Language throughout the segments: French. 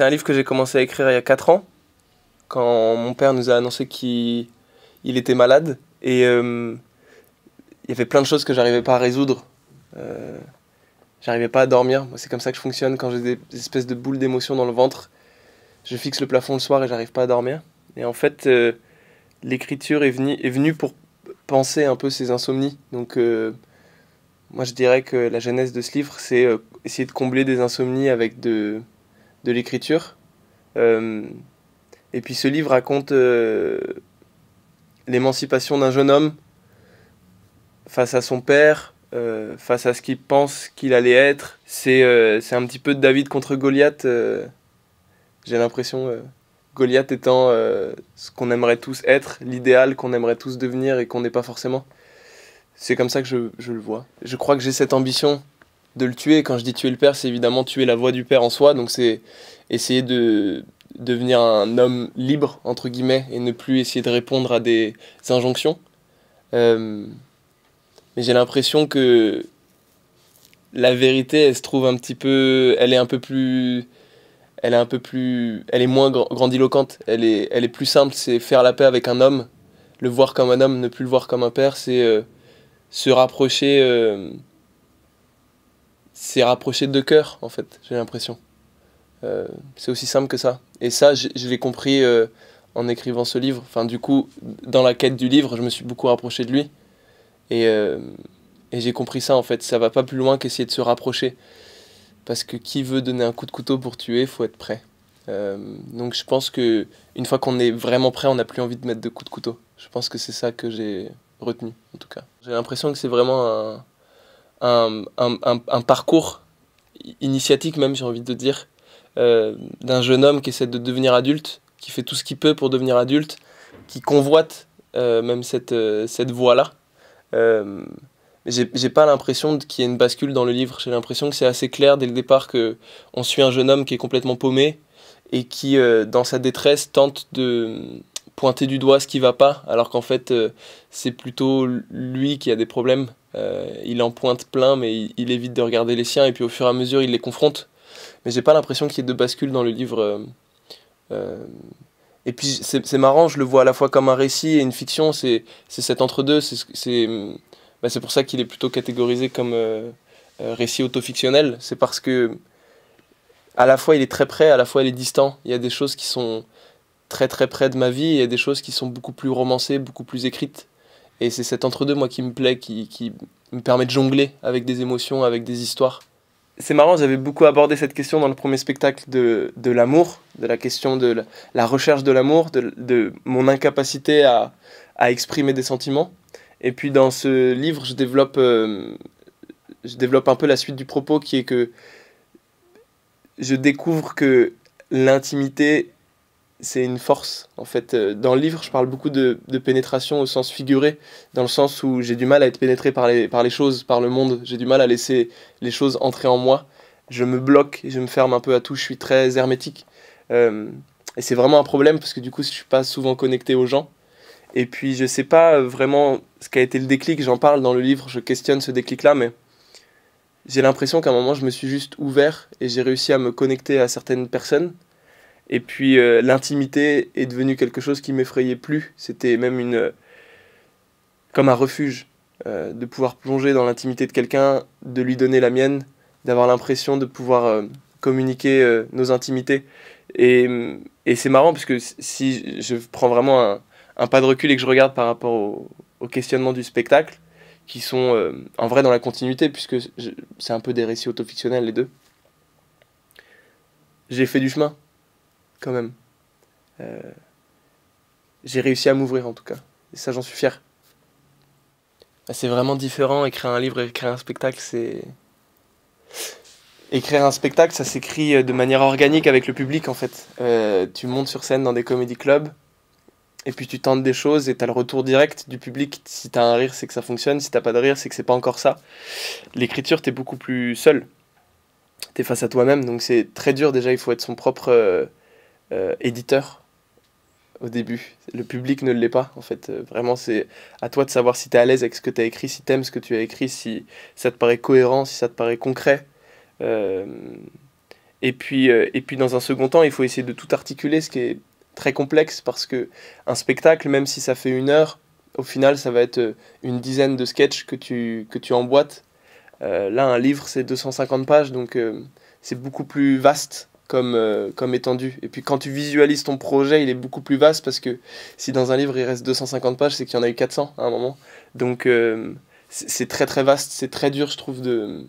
C'est un livre que j'ai commencé à écrire il y a 4 ans, quand mon père nous a annoncé qu'il était malade. Et euh, il y avait plein de choses que j'arrivais pas à résoudre. Euh, j'arrivais pas à dormir. C'est comme ça que je fonctionne quand j'ai des espèces de boules d'émotions dans le ventre. Je fixe le plafond le soir et j'arrive pas à dormir. Et en fait, euh, l'écriture est venue, est venue pour penser un peu ces insomnies. Donc, moi, je dirais que la genèse de ce livre, c'est essayer de combler des insomnies avec de, de l'écriture. Euh, et puis ce livre raconte euh, l'émancipation d'un jeune homme face à son père, euh, face à ce qu'il pense qu'il allait être. C'est un petit peu de David contre Goliath, j'ai l'impression. Goliath étant ce qu'on aimerait tous être, l'idéal qu'on aimerait tous devenir et qu'on n'est pas forcément. C'est comme ça que je, le vois. Je crois que j'ai cette ambition de le tuer. Quand je dis tuer le père, c'est évidemment tuer la voix du père en soi. Donc c'est essayer de devenir un homme libre, entre guillemets, et ne plus essayer de répondre à des injonctions. Euh, mais j'ai l'impression que la vérité, elle se trouve un petit peu. Elle est un peu plus. Elle est un peu plus. Elle est moins grandiloquente. Elle est, elle est plus simple. C'est faire la paix avec un homme. Le voir comme un homme, ne plus le voir comme un père. C'est euh, se rapprocher. Euh, c'est rapproché de cœur, en fait, j'ai l'impression. Euh, c'est aussi simple que ça. Et ça, je, l'ai compris euh, en écrivant ce livre. Enfin, du coup, dans la quête du livre, je me suis beaucoup rapproché de lui. Euh, et, j'ai compris ça, en fait. Ça va pas plus loin qu'essayer de se rapprocher. Parce que qui veut donner un coup de couteau pour tuer, faut être prêt. donc je pense que une fois qu'on est vraiment prêt, on n'a plus envie de mettre de coups de couteau. Je pense que c'est ça que j'ai retenu, en tout cas. J'ai l'impression que c'est vraiment un, un, parcours initiatique même, j'ai envie de dire, euh, d'un jeune homme qui essaie de devenir adulte, qui fait tout ce qu'il peut pour devenir adulte, qui convoite euh, même cette, euh, cette voie-là. j'ai pas l'impression qu'il y ait une bascule dans le livre. J'ai l'impression que c'est assez clair dès le départ que on suit un jeune homme qui est complètement paumé et qui, dans sa détresse, tente de pointer du doigt ce qui va pas, alors qu'en fait, c'est plutôt lui qui a des problèmes euh, il en pointe plein, mais il, évite de regarder les siens, et puis au fur et à mesure, il les confronte. Mais j'ai pas l'impression qu'il y ait de bascule dans le livre. Euh, euh. et puis c'est marrant, je le vois à la fois comme un récit et une fiction, c'est cet entre-deux, c'est bah pour ça qu'il est plutôt catégorisé comme récit récit fictionnel c'est parce que à la fois il est très près, à la fois il est distant, il y a des choses qui sont très très près de ma vie, il y a des choses qui sont beaucoup plus romancées, beaucoup plus écrites, et c'est cet entre-deux, moi, qui me plaît, qui, qui me permet de jongler avec des émotions, avec des histoires. C'est marrant, j'avais beaucoup abordé cette question dans le premier spectacle de, de l'amour, de la question de la, recherche de l'amour, de, de, mon incapacité à, à, exprimer des sentiments. Et puis dans ce livre, je développe, euh, je développe un peu la suite du propos qui est que je découvre que l'intimité c'est une force en fait. Euh, dans le livre, je parle beaucoup de, pénétration au sens figuré, dans le sens où j'ai du mal à être pénétré par les, choses, par le monde, j'ai du mal à laisser les choses entrer en moi, je me bloque, et je me ferme un peu à tout, je suis très hermétique. Euh, et c'est vraiment un problème parce que du coup, je suis pas souvent connecté aux gens. Et puis, je sais pas vraiment ce qu'a été le déclic, j'en parle dans le livre, je questionne ce déclic-là, mais j'ai l'impression qu'à un moment, je me suis juste ouvert et j'ai réussi à me connecter à certaines personnes et puis euh, l'intimité est devenue quelque chose qui m'effrayait plus. C'était même une euh, comme un refuge euh, de pouvoir plonger dans l'intimité de quelqu'un, de lui donner la mienne, d'avoir l'impression de pouvoir communiquer nos intimités. Et, mm, et c'est marrant parce que si je prends vraiment un, pas de recul et que je regarde par rapport au, au questionnement du spectacle, qui sont en vrai dans la continuité puisque c'est un peu des récits autofictionnels les deux, j'ai fait du chemin quand même. Euh, j'ai réussi à m'ouvrir en tout cas. Et ça, j'en suis fier. Bah, c'est vraiment différent. Écrire un livre et écrire un spectacle, c'est. Écrire un spectacle, ça s'écrit euh, de manière organique avec le public en fait. Euh, tu montes sur scène dans des comédie clubs, et puis tu tentes des choses et t'as le retour direct du public. Si t'as un rire, c'est que ça fonctionne. Si t'as pas de rire, c'est que c'est pas encore ça. L'écriture, t'es beaucoup plus seul. T'es face à toi-même, donc c'est très dur déjà. Il faut être son propre. Euh, éditeur au début. Le public ne l'est pas, en fait. Euh, vraiment, c'est à toi de savoir si tu es à l'aise avec ce que tu as écrit, si tu ce que tu as écrit, si ça te paraît cohérent, si ça te paraît concret. Euh, et, puis, et puis, dans un second temps, il faut essayer de tout articuler, ce qui est très complexe, parce que un spectacle, même si ça fait une heure, au final, ça va être une dizaine de sketchs que tu, que tu emboîtes. là, un livre, c'est 250 pages, donc c'est beaucoup plus vaste comme, euh, comme étendue. Et puis quand tu visualises ton projet, il est beaucoup plus vaste parce que si dans un livre il reste 250 pages, c'est qu'il y en a eu 400 à un moment. Donc euh, c'est très très vaste, c'est très dur je trouve de,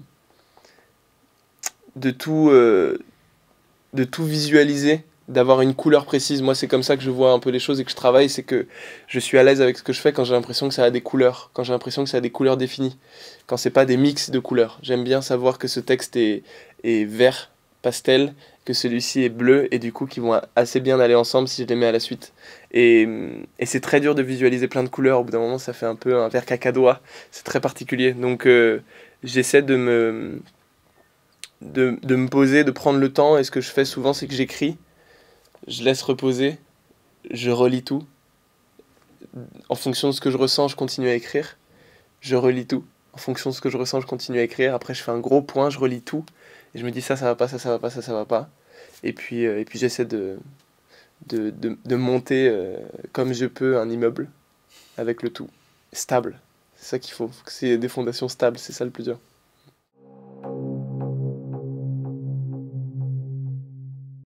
de, tout, euh, de tout visualiser, d'avoir une couleur précise. Moi c'est comme ça que je vois un peu les choses et que je travaille, c'est que je suis à l'aise avec ce que je fais quand j'ai l'impression que ça a des couleurs, quand j'ai l'impression que ça a des couleurs définies, quand c'est pas des mix de couleurs. J'aime bien savoir que ce texte est, est vert pastel que celui-ci est bleu et du coup qui vont assez bien aller ensemble si je les mets à la suite. Et, c'est très dur de visualiser plein de couleurs, au bout d'un moment ça fait un peu un verre cacadois, c'est très particulier. Donc euh, j'essaie de me, de, de, me poser, de prendre le temps et ce que je fais souvent c'est que j'écris, je laisse reposer, je relis tout. En fonction de ce que je ressens, je continue à écrire, je relis tout en fonction de ce que je ressens, je continue à écrire. Après, je fais un gros point, je relis tout. Et je me dis ça, ça va pas, ça, ça va pas, ça, ça va pas. Et puis, euh, puis j'essaie de de, monter euh, comme je peux un immeuble avec le tout. Stable. C'est ça qu'il faut. C'est des fondations stables, c'est ça le plus dur.